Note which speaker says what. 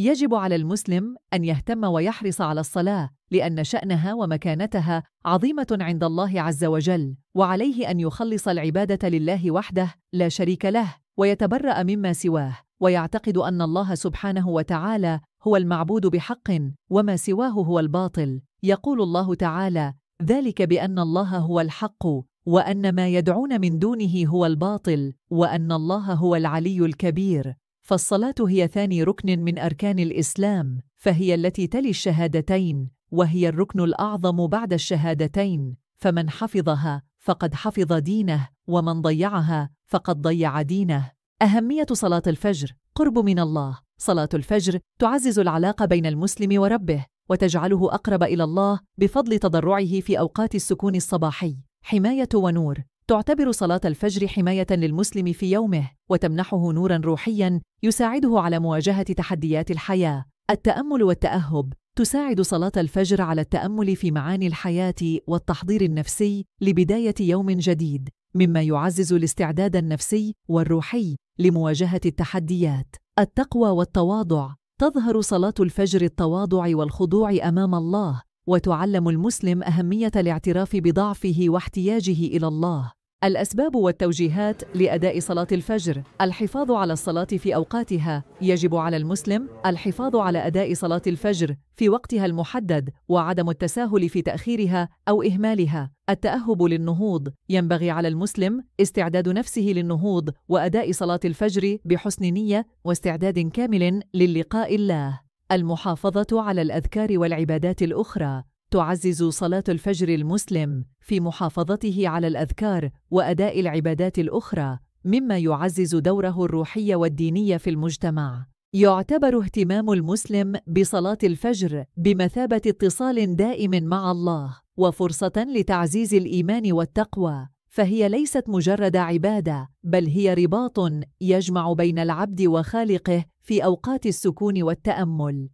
Speaker 1: يجب على المسلم أن يهتم ويحرص على الصلاة لأن شأنها ومكانتها عظيمة عند الله عز وجل وعليه أن يخلص العبادة لله وحده لا شريك له ويتبرأ مما سواه ويعتقد أن الله سبحانه وتعالى هو المعبود بحق وما سواه هو الباطل يقول الله تعالى ذلك بأن الله هو الحق وأن ما يدعون من دونه هو الباطل وأن الله هو العلي الكبير فالصلاة هي ثاني ركن من أركان الإسلام، فهي التي تلي الشهادتين، وهي الركن الأعظم بعد الشهادتين، فمن حفظها فقد حفظ دينه، ومن ضيعها فقد ضيع دينه. أهمية صلاة الفجر قرب من الله. صلاة الفجر تعزز العلاقة بين المسلم وربه، وتجعله أقرب إلى الله بفضل تضرعه في أوقات السكون الصباحي. حماية ونور تعتبر صلاة الفجر حماية للمسلم في يومه وتمنحه نورا روحيا يساعده على مواجهة تحديات الحياة. التأمل والتأهب تساعد صلاة الفجر على التأمل في معاني الحياة والتحضير النفسي لبداية يوم جديد، مما يعزز الاستعداد النفسي والروحي لمواجهة التحديات. التقوى والتواضع تظهر صلاة الفجر التواضع والخضوع أمام الله، وتعلم المسلم أهمية الاعتراف بضعفه واحتياجه إلى الله. الأسباب والتوجيهات لأداء صلاة الفجر الحفاظ على الصلاة في أوقاتها يجب على المسلم الحفاظ على أداء صلاة الفجر في وقتها المحدد وعدم التساهل في تأخيرها أو إهمالها التأهب للنهوض ينبغي على المسلم استعداد نفسه للنهوض وأداء صلاة الفجر بحسن نية واستعداد كامل للقاء الله المحافظة على الأذكار والعبادات الأخرى تعزز صلاة الفجر المسلم في محافظته على الأذكار وأداء العبادات الأخرى، مما يعزز دوره الروحي والديني في المجتمع. يعتبر اهتمام المسلم بصلاة الفجر بمثابة اتصال دائم مع الله، وفرصة لتعزيز الإيمان والتقوى، فهي ليست مجرد عبادة، بل هي رباط يجمع بين العبد وخالقه في أوقات السكون والتأمل.